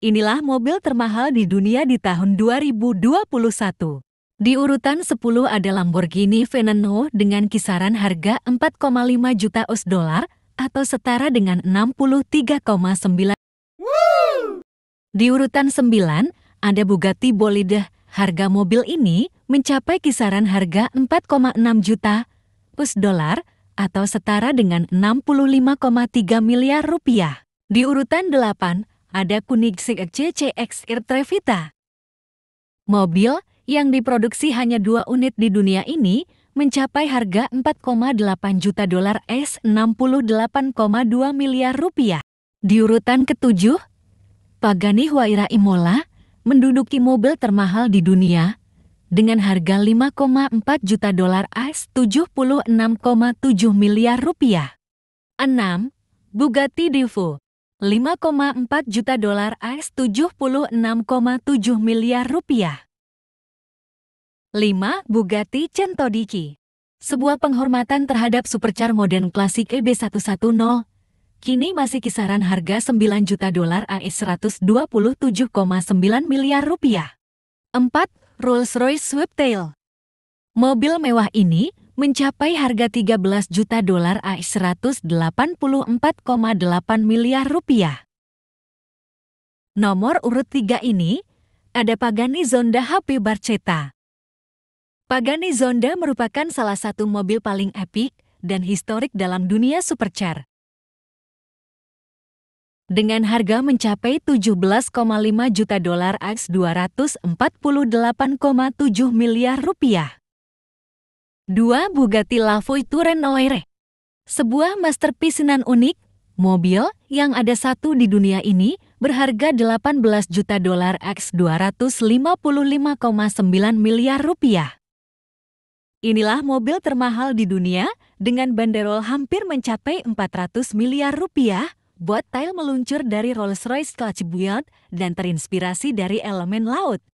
Inilah mobil termahal di dunia di tahun 2021. Di urutan 10 ada Lamborghini Veneno dengan kisaran harga 4,5 juta US dollar atau setara dengan 63,9. Di urutan 9 ada Bugatti Bolide. Harga mobil ini mencapai kisaran harga 4,6 juta US dollar atau setara dengan 65,3 miliar rupiah. Di urutan 8 ada Koenigsegg CCX Irtrevita. Mobil yang diproduksi hanya dua unit di dunia ini mencapai harga 4,8 juta dolar S 68,2 miliar rupiah. Di urutan ketujuh, Pagani Huayra Imola menduduki mobil termahal di dunia dengan harga 5,4 juta dolar AS 76,7 miliar rupiah. 6. Bugatti Divo 5,4 juta dolar AS 76,7 miliar rupiah. 5. Bugatti Centodici Sebuah penghormatan terhadap supercar modern klasik EB110, kini masih kisaran harga 9 juta dolar AS 127,9 miliar rupiah. 4. Rolls-Royce Sweeptail Mobil mewah ini mencapai harga 13 juta dolar AS 184,8 miliar rupiah. Nomor urut tiga ini ada Pagani Zonda HP Barceta. Pagani Zonda merupakan salah satu mobil paling epik dan historik dalam dunia supercar. Dengan harga mencapai 17,5 juta dolar AS 248,7 miliar rupiah. 2. Bugatti La Voiture Noire Sebuah masterpiece nan unik, mobil yang ada satu di dunia ini berharga 18 juta dolar X 255,9 miliar rupiah. Inilah mobil termahal di dunia dengan banderol hampir mencapai 400 miliar rupiah. Buat tail meluncur dari Rolls-Royce Clutch Build dan terinspirasi dari elemen laut.